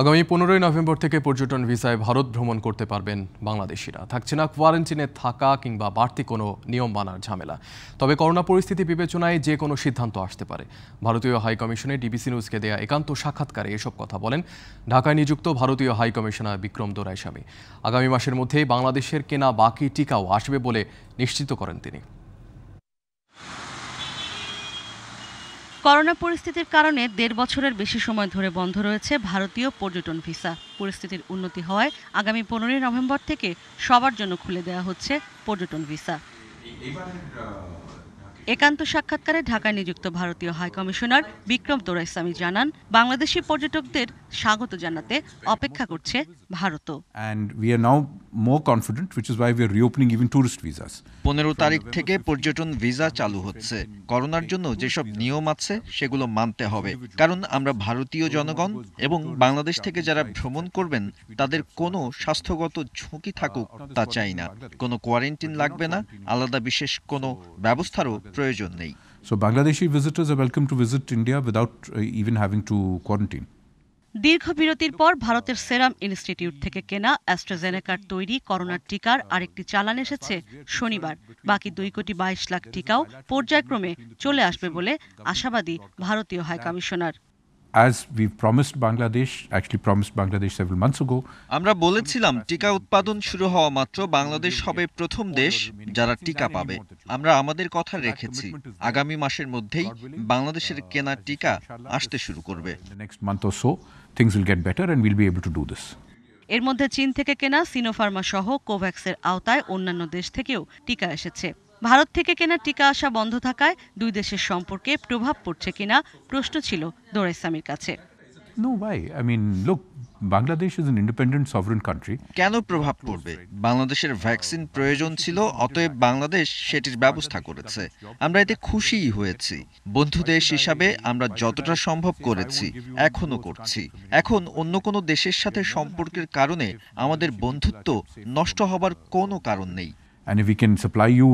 আগামী পনেরোই নভেম্বর থেকে পর্যটন ভিসায় ভারত ভ্রমণ করতে পারবেন বাংলাদেশিরা থাকছে না কোয়ারেন্টিনে থাকা কিংবা বাড়তি কোনো নিয়ম মানার ঝামেলা তবে করোনা পরিস্থিতি বিবেচনায় যে কোনো সিদ্ধান্ত আসতে পারে ভারতীয় হাইকমিশনে ডিবিসি নিউজকে দেয়া একান্ত সাক্ষাৎকারে এসব কথা বলেন ঢাকায় নিযুক্ত ভারতীয় হাইকমিশনার বিক্রম দোরাইস্বামী আগামী মাসের মধ্যেই বাংলাদেশের কেনা বাকি টিকাও আসবে বলে নিশ্চিত করেন তিনি করোনা পরিস্থিতির কারণে দেড় বছরের বেশি সময় ধরে বন্ধ রয়েছে ভারতীয় পর্যটন ভিসা পরিস্থিতির উন্নতি হওয়ায় আগামী পনেরোই নভেম্বর থেকে সবার জন্য খুলে দেওয়া হচ্ছে পর্যটন ভিসা একান্ত সাক্ষাৎকারে ঢাকায় নিযুক্ত ভারতীয় হাই কমিশনার বিক্রম তোরাইস্বামী জানান বাংলাদেশি পর্যটকদের স্বাগত জানাতে অপেক্ষা করছে ভারত পনেরো তারিখ থেকে পর্যটন ভিসা চালু হচ্ছে করোনার জন্য যেসব নিয়ম আছে সেগুলো মানতে হবে কারণ আমরা ভারতীয় জনগণ এবং বাংলাদেশ থেকে যারা ভ্রমণ করবেন তাদের কোনো স্বাস্থ্যগত ঝুঁকি থাকুক তা চাই না কোনো কোয়ারেন্টিন লাগবে না আলাদা বিশেষ কোনো ব্যবস্থারও প্রয়োজন নেই so Bangladeshi visitors are welcome to visit India without even having to quarantine দীর্ঘ বিরতির পর ভারতের সেরাম ইনস্টিটিউট থেকে কেনা অ্যাস্ট্রাজেনেকার তৈরি করোনার টিকার আরেকটি চালান এসেছে শনিবার বাকি দুই কোটি বাইশ লাখ টিকাও পর্যায়ক্রমে চলে আসবে বলে আশাবাদী ভারতীয় high commissioner as we've promised Bangladesh, actually promised Bangladesh several months ago. আমরা বলেছিলাম টিকা উৎপাদন শুরু হওয়া মাত্র বাংলাদেশ হবে প্রথম দেশ যারা টিকা পাবে আমরা আমাদের কথা রেখেছি আগামী মাসের মধ্যেই বাংলাদেশের কেনা টিকা আসতে শুরু করবে next month or so things will get better and will be able to do this এর মধ্যে চীন থেকে কেনা সিনোফার্মা সহ কোভ্যাক্সের আওতায় অন্যান্য দেশ থেকেও টিকা এসেছে ভারত থেকে কেনা টিকা আসা বন্ধ থাকায় দুই দেশের সম্পর্কে প্রভাব পড়ছে কিনা প্রশ্ন ছিল দোরাইসামির কাছে No, why? I mean look, Bangladesh is an independent country কেন প্রভাব পড়বে বাংলাদেশের ভ্যাকসিন প্রয়োজন ছিল অতএব বাংলাদেশ সেটির ব্যবস্থা করেছে আমরা এতে খুশিই হয়েছি বন্ধু দেশ হিসাবে আমরা যতটা সম্ভব করেছি এখনো করছি এখন অন্য কোনো দেশের সাথে সম্পর্কের কারণে আমাদের বন্ধুত্ব নষ্ট হবার কোনো কারণ নেই And if we can supply you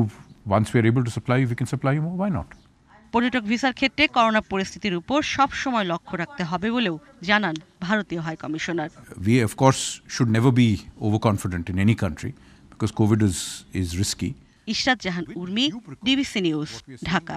once we are able to supply we can supply more why not পর্যটক ভিসার ক্ষেত্রে করোনা পরিস্থিতির উপর সব সময় লক্ষ্য রাখতে হবে বলেও জানান ভারতীয় high commissioner we of course should never be overconfident in any country because COVID is is risky Ishrat Jahan Urmi DBC news Dhaka